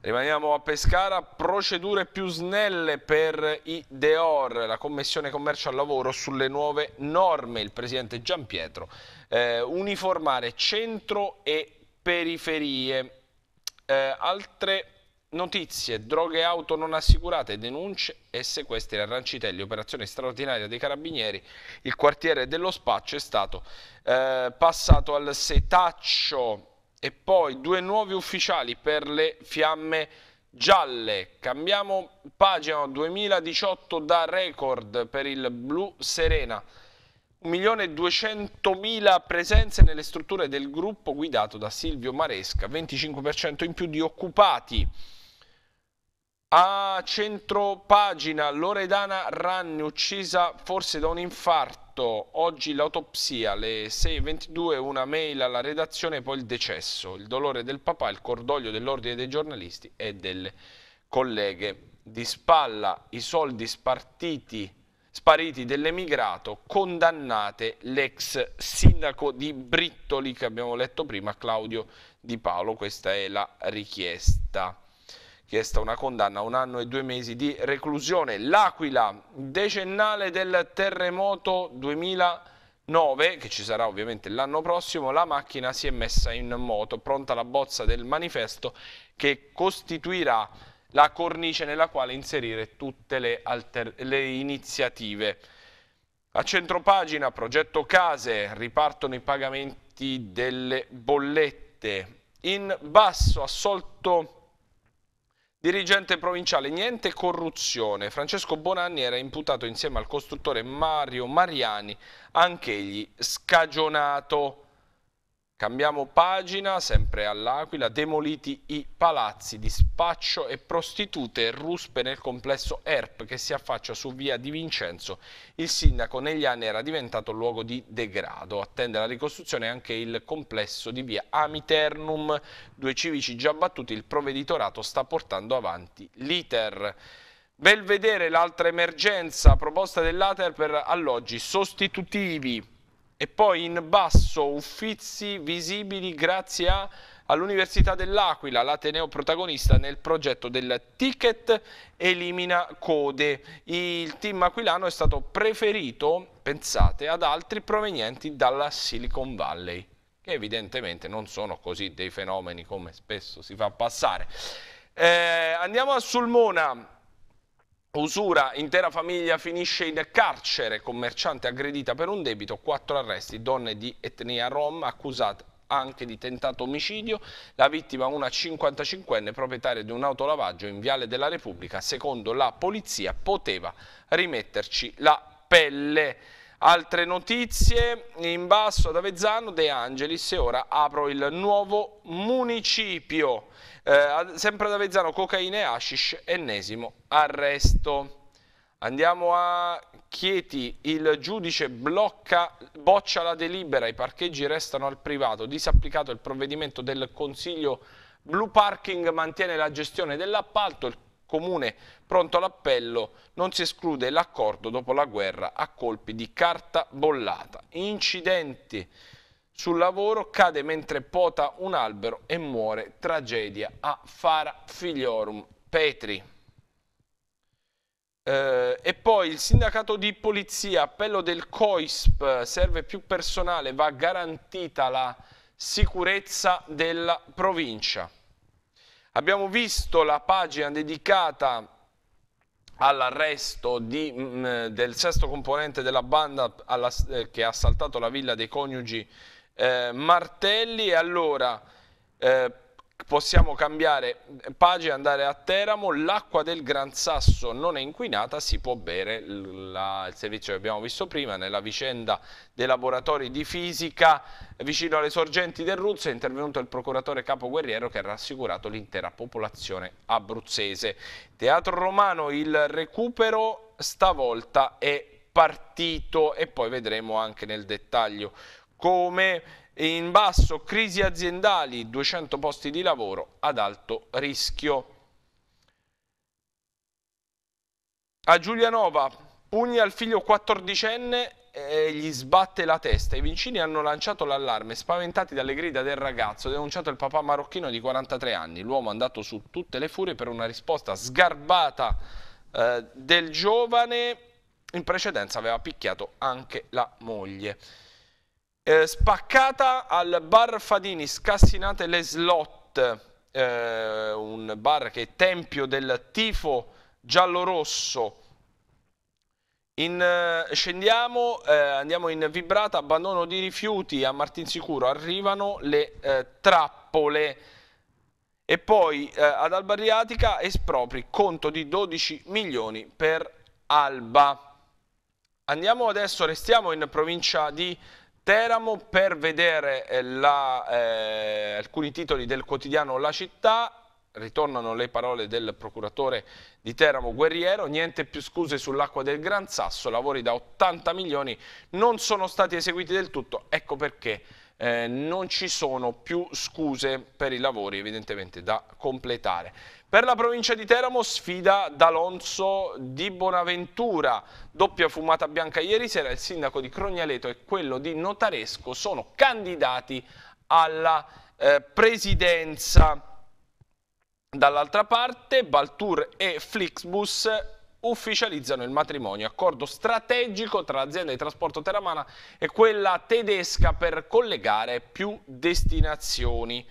Rimaniamo a Pescara, procedure più snelle per i Deor, la Commissione Commercio al Lavoro sulle nuove norme. Il Presidente Giampietro, eh, uniformare centro e periferie. Eh, altre Notizie, droghe auto non assicurate, denunce e sequestri a Rancitelli, operazione straordinaria dei carabinieri, il quartiere dello spaccio è stato eh, passato al setaccio e poi due nuovi ufficiali per le fiamme gialle. Cambiamo pagina 2018 da record per il blu Serena. 1.200.000 presenze nelle strutture del gruppo guidato da Silvio Maresca, 25% in più di occupati. A centro pagina Loredana Ranni uccisa forse da un infarto, oggi l'autopsia, alle 6.22 una mail alla redazione, poi il decesso, il dolore del papà, il cordoglio dell'ordine dei giornalisti e delle colleghe. Di spalla i soldi spartiti, spariti dell'emigrato, condannate l'ex sindaco di Brittoli che abbiamo letto prima, Claudio Di Paolo, questa è la richiesta chiesta una condanna a un anno e due mesi di reclusione. L'Aquila, decennale del terremoto 2009, che ci sarà ovviamente l'anno prossimo, la macchina si è messa in moto, pronta la bozza del manifesto che costituirà la cornice nella quale inserire tutte le, le iniziative. A centropagina, progetto case, ripartono i pagamenti delle bollette. In basso, assolto Dirigente provinciale, niente corruzione. Francesco Bonanni era imputato insieme al costruttore Mario Mariani, anch'egli scagionato. Cambiamo pagina, sempre all'Aquila, demoliti i palazzi di spaccio e prostitute ruspe nel complesso ERP che si affaccia su via di Vincenzo. Il sindaco negli anni era diventato luogo di degrado. Attende la ricostruzione anche il complesso di via Amiternum. Due civici già battuti, il provveditorato sta portando avanti l'iter. Belvedere, l'altra emergenza, proposta dell'Ater per alloggi sostitutivi e poi in basso uffizi visibili grazie a all'Università dell'Aquila, l'Ateneo protagonista nel progetto del ticket elimina code. Il team aquilano è stato preferito, pensate, ad altri provenienti dalla Silicon Valley, che evidentemente non sono così dei fenomeni come spesso si fa passare. Eh, andiamo a Sulmona, Usura, intera famiglia finisce in carcere, commerciante aggredita per un debito, quattro arresti, donne di etnia rom accusate anche di tentato omicidio, la vittima una 55enne proprietaria di un autolavaggio in Viale della Repubblica, secondo la polizia poteva rimetterci la pelle. Altre notizie, in basso ad Avezzano De Angelis e ora apro il nuovo municipio. Eh, sempre ad Avezzano, cocaina e hashish, ennesimo arresto. Andiamo a Chieti, il giudice blocca, boccia la delibera, i parcheggi restano al privato, disapplicato il provvedimento del Consiglio Blue Parking mantiene la gestione dell'appalto, il Comune pronto all'appello, non si esclude l'accordo dopo la guerra a colpi di carta bollata. Incidenti sul lavoro cade mentre pota un albero e muore. Tragedia a Fara Figliorum Petri. Eh, e poi il sindacato di polizia, appello del COISP, serve più personale, va garantita la sicurezza della provincia. Abbiamo visto la pagina dedicata all'arresto mm, del sesto componente della banda alla, eh, che ha assaltato la villa dei coniugi eh, martelli e allora eh, possiamo cambiare pagina e andare a Teramo, l'acqua del Gran Sasso non è inquinata, si può bere la, il servizio che abbiamo visto prima nella vicenda dei laboratori di fisica vicino alle sorgenti del Ruzzo è intervenuto il procuratore capo guerriero che ha rassicurato l'intera popolazione abruzzese. Teatro Romano il recupero stavolta è partito e poi vedremo anche nel dettaglio come in basso crisi aziendali, 200 posti di lavoro ad alto rischio. A Giulianova, pugna al figlio 14enne e gli sbatte la testa. I vicini hanno lanciato l'allarme, spaventati dalle grida del ragazzo, denunciato il papà marocchino di 43 anni. L'uomo è andato su tutte le furie per una risposta sgarbata eh, del giovane. In precedenza aveva picchiato anche la moglie eh, spaccata al bar Fadini, scassinate le slot, eh, un bar che è tempio del tifo giallo-rosso. In, eh, scendiamo, eh, andiamo in vibrata, abbandono di rifiuti a Martinsicuro, arrivano le eh, trappole e poi eh, ad Alba Adriatica espropri conto di 12 milioni per Alba. Andiamo adesso, restiamo in provincia di Teramo per vedere eh, la, eh, alcuni titoli del quotidiano La Città ritornano le parole del procuratore di Teramo Guerriero, niente più scuse sull'acqua del Gran Sasso, lavori da 80 milioni non sono stati eseguiti del tutto, ecco perché eh, non ci sono più scuse per i lavori evidentemente da completare. Per la provincia di Teramo sfida D'Alonso di Bonaventura. Doppia fumata bianca ieri sera, il sindaco di Crognaleto e quello di Notaresco sono candidati alla eh, presidenza. Dall'altra parte Baltur e Flixbus ufficializzano il matrimonio, accordo strategico tra l'azienda di trasporto teramana e quella tedesca per collegare più destinazioni.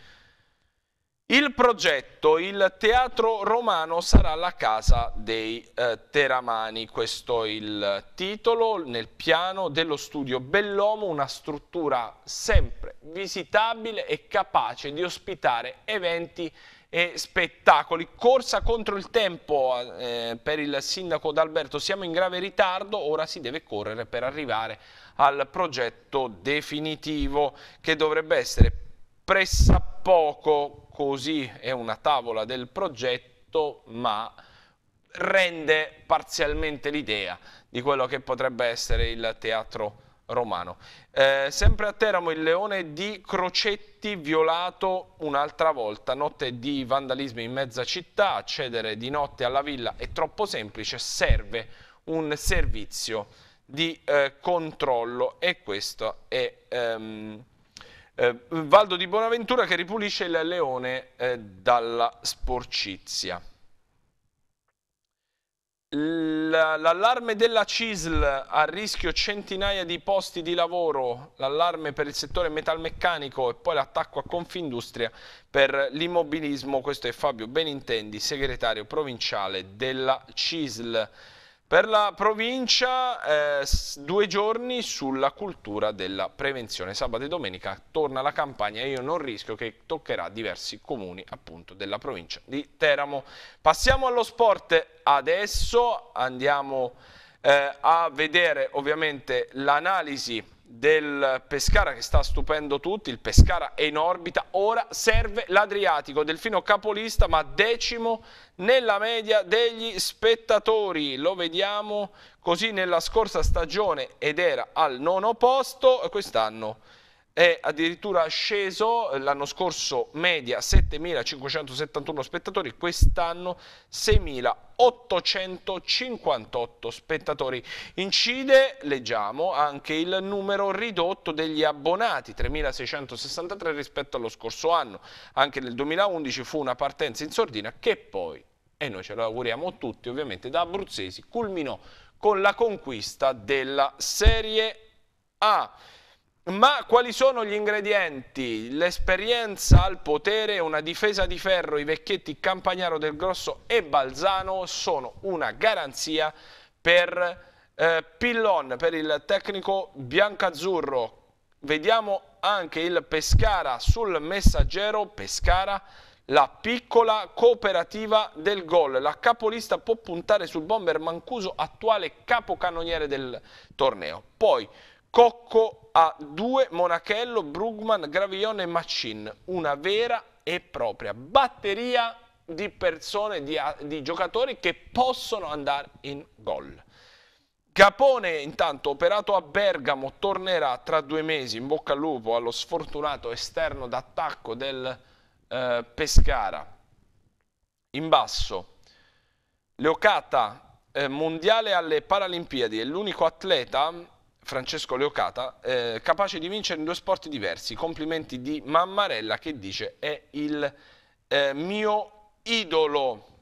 Il progetto, il teatro romano sarà la casa dei eh, Teramani, questo è il titolo nel piano dello studio Bellomo, una struttura sempre visitabile e capace di ospitare eventi e spettacoli. Corsa contro il tempo eh, per il sindaco D'Alberto, siamo in grave ritardo, ora si deve correre per arrivare al progetto definitivo che dovrebbe essere pressappoco così è una tavola del progetto, ma rende parzialmente l'idea di quello che potrebbe essere il teatro romano. Eh, sempre a Teramo il leone di Crocetti violato un'altra volta, notte di vandalismo in mezza città, accedere di notte alla villa è troppo semplice, serve un servizio di eh, controllo e questo è... Ehm, eh, Valdo di Bonaventura che ripulisce il leone eh, dalla sporcizia. L'allarme della CISL a rischio centinaia di posti di lavoro, l'allarme per il settore metalmeccanico e poi l'attacco a Confindustria per l'immobilismo. Questo è Fabio Benintendi, segretario provinciale della CISL. Per la provincia eh, due giorni sulla cultura della prevenzione. Sabato e domenica torna la campagna Io non rischio che toccherà diversi comuni appunto della provincia di Teramo. Passiamo allo sport adesso, andiamo eh, a vedere ovviamente l'analisi del Pescara che sta stupendo tutti, il Pescara è in orbita, ora serve l'Adriatico, Delfino capolista ma decimo nella media degli spettatori, lo vediamo così nella scorsa stagione ed era al nono posto, quest'anno è addirittura sceso eh, l'anno scorso media 7.571 spettatori, quest'anno 6.858 spettatori. Incide, leggiamo, anche il numero ridotto degli abbonati, 3.663 rispetto allo scorso anno. Anche nel 2011 fu una partenza in sordina che poi, e noi ce lo auguriamo tutti ovviamente, da abruzzesi culminò con la conquista della Serie A. Ma quali sono gli ingredienti? L'esperienza al potere, una difesa di ferro, i vecchietti Campagnaro del Grosso e Balzano sono una garanzia per eh, Pillon, per il tecnico biancazzurro. Vediamo anche il Pescara sul messaggero, Pescara la piccola cooperativa del gol. La capolista può puntare sul bomber Mancuso, attuale capocannoniere del torneo. Poi Cocco a due Monachello, Brugman, Gravillon e Machin. Una vera e propria batteria di persone, di, di giocatori che possono andare in gol. Capone, intanto, operato a Bergamo, tornerà tra due mesi in bocca al lupo allo sfortunato esterno d'attacco del eh, Pescara. In basso, Leocata, eh, mondiale alle Paralimpiadi, è l'unico atleta Francesco Leocata, eh, capace di vincere in due sport diversi. Complimenti di Mammarella che dice è il eh, mio idolo.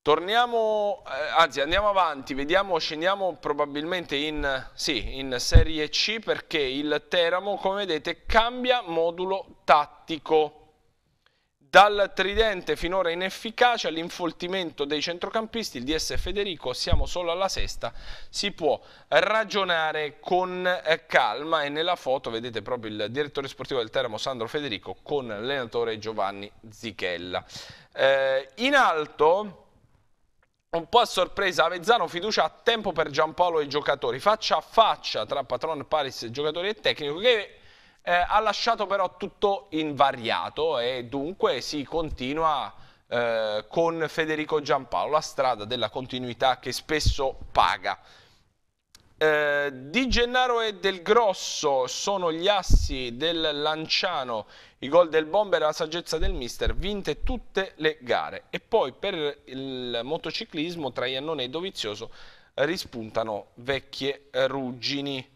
Torniamo, eh, anzi andiamo avanti, vediamo, scendiamo probabilmente in, sì, in Serie C perché il Teramo, come vedete, cambia modulo tattico. Dal tridente finora inefficace all'infoltimento dei centrocampisti, il DS Federico, siamo solo alla sesta, si può ragionare con eh, calma e nella foto vedete proprio il direttore sportivo del Teramo Sandro Federico con l'allenatore Giovanni Zichella. Eh, in alto... Un po' a sorpresa, Avezzano fiducia a tempo per Giampaolo e i giocatori, faccia a faccia tra patron, Paris, giocatori e tecnico, che eh, ha lasciato però tutto invariato e dunque si continua eh, con Federico Giampaolo la strada della continuità che spesso paga. Eh, di Gennaro e del Grosso sono gli assi del Lanciano, i gol del Bomber e la saggezza del Mister, vinte tutte le gare. E poi per il motociclismo tra Iannone e Dovizioso rispuntano vecchie ruggini.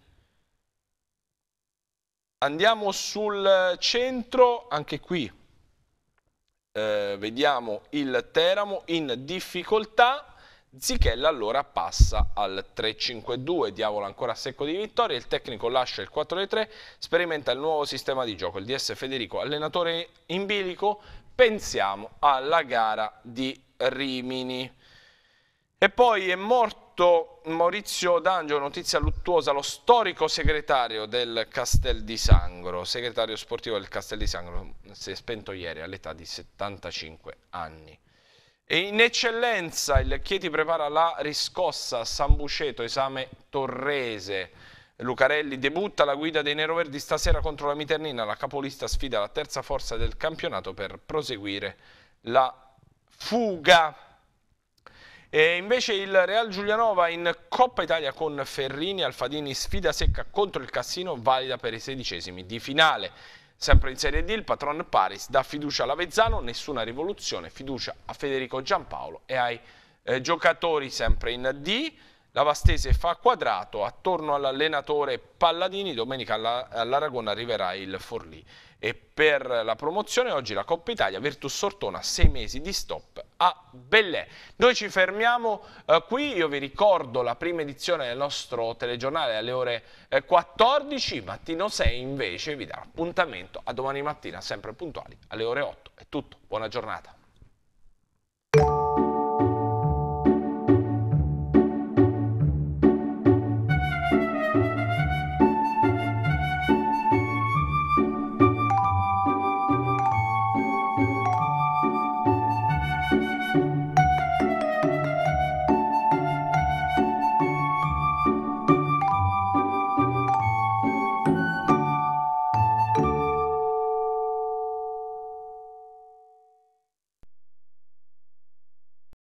Andiamo sul centro, anche qui eh, vediamo il Teramo in difficoltà, Zichella allora passa al 3-5-2, Diavolo ancora secco di vittoria, il tecnico lascia il 4-3, sperimenta il nuovo sistema di gioco, il DS Federico allenatore in bilico, pensiamo alla gara di Rimini. E poi è morto Maurizio D'Angio, notizia luttuosa, lo storico segretario del Castel di Sangro, segretario sportivo del Castel di Sangro, si è spento ieri all'età di 75 anni. E in eccellenza il Chieti prepara la riscossa a San Buceto, esame torrese. Lucarelli debutta la guida dei neroverdi stasera contro la Miternina, la capolista sfida la terza forza del campionato per proseguire la fuga. E invece il Real Giulianova in Coppa Italia con Ferrini, Alfadini sfida secca contro il Cassino, valida per i sedicesimi di finale. Sempre in Serie D il patron Paris dà fiducia all'Avezzano, nessuna rivoluzione, fiducia a Federico Giampaolo e ai eh, giocatori sempre in D. La Vastese fa quadrato, attorno all'allenatore Palladini, domenica all'Aragona arriverà il Forlì. E per la promozione oggi la Coppa Italia, Virtus Sortona, 6 mesi di stop a Bellè. Noi ci fermiamo eh, qui, io vi ricordo la prima edizione del nostro telegiornale alle ore eh, 14, mattino 6 invece vi darà appuntamento a domani mattina sempre puntuali alle ore 8. È tutto, buona giornata.